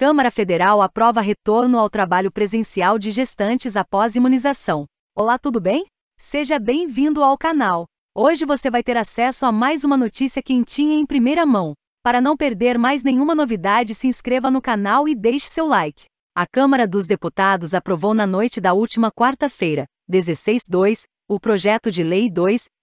Câmara Federal aprova retorno ao trabalho presencial de gestantes após imunização. Olá, tudo bem? Seja bem-vindo ao canal. Hoje você vai ter acesso a mais uma notícia quentinha em primeira mão. Para não perder mais nenhuma novidade, se inscreva no canal e deixe seu like. A Câmara dos Deputados aprovou na noite da última quarta-feira, 16/2, o projeto de Lei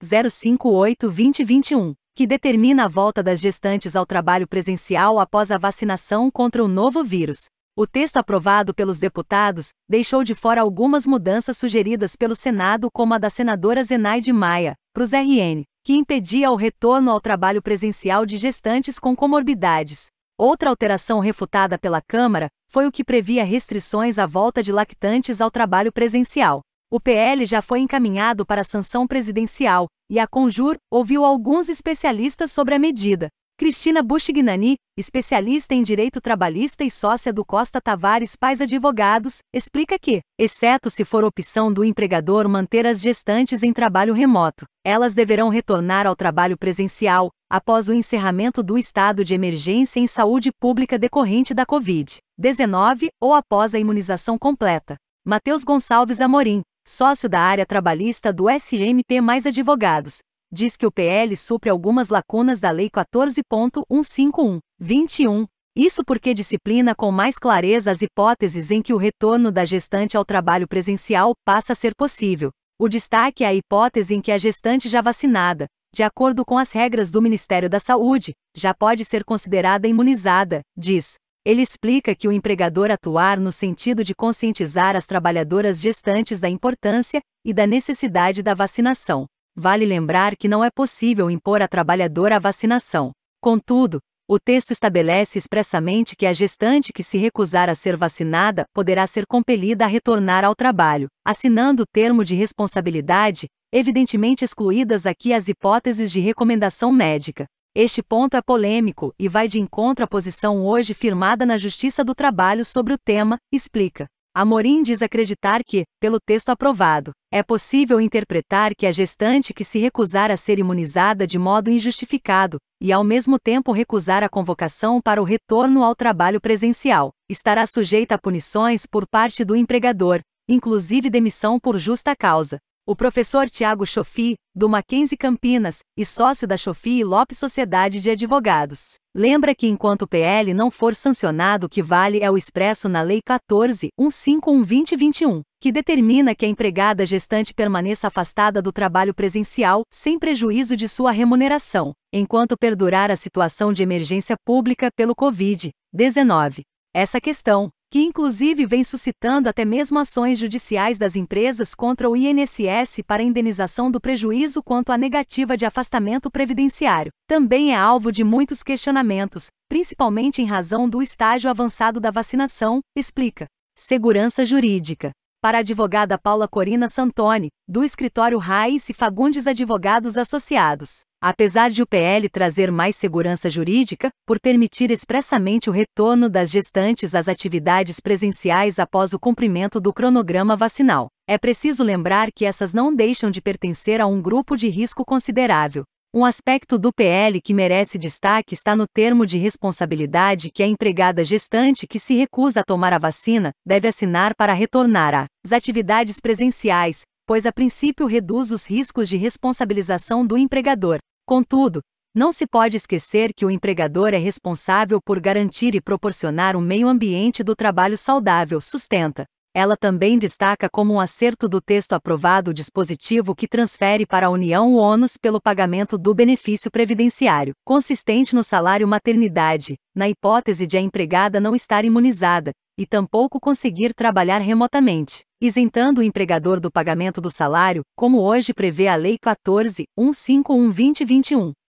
2058-2021, que determina a volta das gestantes ao trabalho presencial após a vacinação contra o novo vírus. O texto aprovado pelos deputados deixou de fora algumas mudanças sugeridas pelo Senado, como a da senadora Zenaide Maia, para os RN, que impedia o retorno ao trabalho presencial de gestantes com comorbidades. Outra alteração refutada pela Câmara foi o que previa restrições à volta de lactantes ao trabalho presencial. O PL já foi encaminhado para sanção presidencial, e a Conjur ouviu alguns especialistas sobre a medida. Cristina Buschignani, especialista em direito trabalhista e sócia do Costa Tavares Pais Advogados, explica que, exceto se for opção do empregador manter as gestantes em trabalho remoto, elas deverão retornar ao trabalho presencial após o encerramento do estado de emergência em saúde pública decorrente da Covid-19 ou após a imunização completa. Matheus Gonçalves Amorim, sócio da área trabalhista do SMP mais advogados, diz que o PL supre algumas lacunas da Lei 14.151, 21. Isso porque disciplina com mais clareza as hipóteses em que o retorno da gestante ao trabalho presencial passa a ser possível. O destaque é a hipótese em que a gestante já vacinada, de acordo com as regras do Ministério da Saúde, já pode ser considerada imunizada, diz. Ele explica que o empregador atuar no sentido de conscientizar as trabalhadoras gestantes da importância e da necessidade da vacinação. Vale lembrar que não é possível impor à trabalhadora a vacinação. Contudo, o texto estabelece expressamente que a gestante que se recusar a ser vacinada poderá ser compelida a retornar ao trabalho, assinando o termo de responsabilidade, evidentemente excluídas aqui as hipóteses de recomendação médica. Este ponto é polêmico e vai de encontro à posição hoje firmada na Justiça do Trabalho sobre o tema, explica. Amorim diz acreditar que, pelo texto aprovado, é possível interpretar que a gestante que se recusar a ser imunizada de modo injustificado, e ao mesmo tempo recusar a convocação para o retorno ao trabalho presencial, estará sujeita a punições por parte do empregador, inclusive demissão por justa causa. O professor Tiago Chofi, do Mackenzie Campinas, e sócio da Chofi e Lopes Sociedade de Advogados, lembra que enquanto o PL não for sancionado, o que vale é o expresso na Lei 14.151-2021, que determina que a empregada gestante permaneça afastada do trabalho presencial, sem prejuízo de sua remuneração, enquanto perdurar a situação de emergência pública pelo Covid-19. Essa questão, que inclusive vem suscitando até mesmo ações judiciais das empresas contra o INSS para indenização do prejuízo quanto à negativa de afastamento previdenciário, também é alvo de muitos questionamentos, principalmente em razão do estágio avançado da vacinação, explica. Segurança jurídica para a advogada Paula Corina Santoni, do escritório Raiz e Fagundes Advogados Associados. Apesar de o PL trazer mais segurança jurídica, por permitir expressamente o retorno das gestantes às atividades presenciais após o cumprimento do cronograma vacinal, é preciso lembrar que essas não deixam de pertencer a um grupo de risco considerável. Um aspecto do PL que merece destaque está no termo de responsabilidade que a empregada gestante que se recusa a tomar a vacina deve assinar para retornar às atividades presenciais, pois a princípio reduz os riscos de responsabilização do empregador. Contudo, não se pode esquecer que o empregador é responsável por garantir e proporcionar um meio ambiente do trabalho saudável, sustenta. Ela também destaca como um acerto do texto aprovado o dispositivo que transfere para a União o ônus pelo pagamento do benefício previdenciário, consistente no salário maternidade, na hipótese de a empregada não estar imunizada, e tampouco conseguir trabalhar remotamente, isentando o empregador do pagamento do salário, como hoje prevê a Lei 14.151-2021.